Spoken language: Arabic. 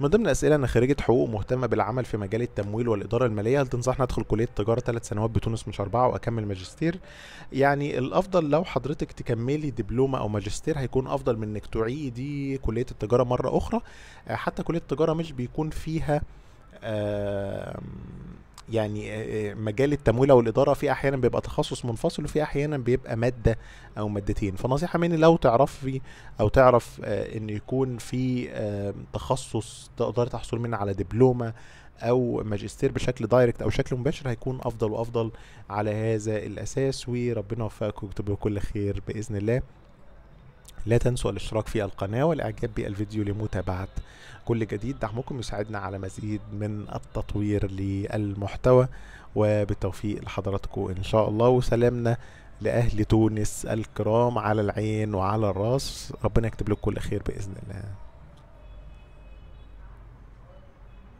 من ضمن الاسئله ان خريجه حقوق مهتمه بالعمل في مجال التمويل والاداره الماليه هل تنصحني ادخل كليه تجاره ثلاث سنوات بتونس مش اربعه واكمل ماجستير يعني الافضل لو حضرتك تكملي دبلومه او ماجستير هيكون افضل من انك تعيدي كليه التجاره مره اخرى آه، حتى كليه التجاره مش بيكون فيها آه يعني آه، آه، مجال التمويل او الاداره في احيانا بيبقى تخصص منفصل وفي احيانا بيبقى ماده او مادتين فنصيحه مني لو تعرفي او تعرف آه، ان يكون في تخصص تقدري تحصل منه على دبلومه او ماجستير بشكل دايركت او شكل مباشر هيكون افضل وافضل على هذا الاساس وربنا يوفقكم ويكتب كل خير باذن الله لا تنسوا الاشتراك في القناة والاعجاب بالفيديو لمتابعة كل جديد دعمكم يساعدنا على مزيد من التطوير للمحتوى وبالتوفيق لحضراتكم ان شاء الله وسلامنا لأهل تونس الكرام على العين وعلى الراس ربنا يكتب لكم كل خير بإذن الله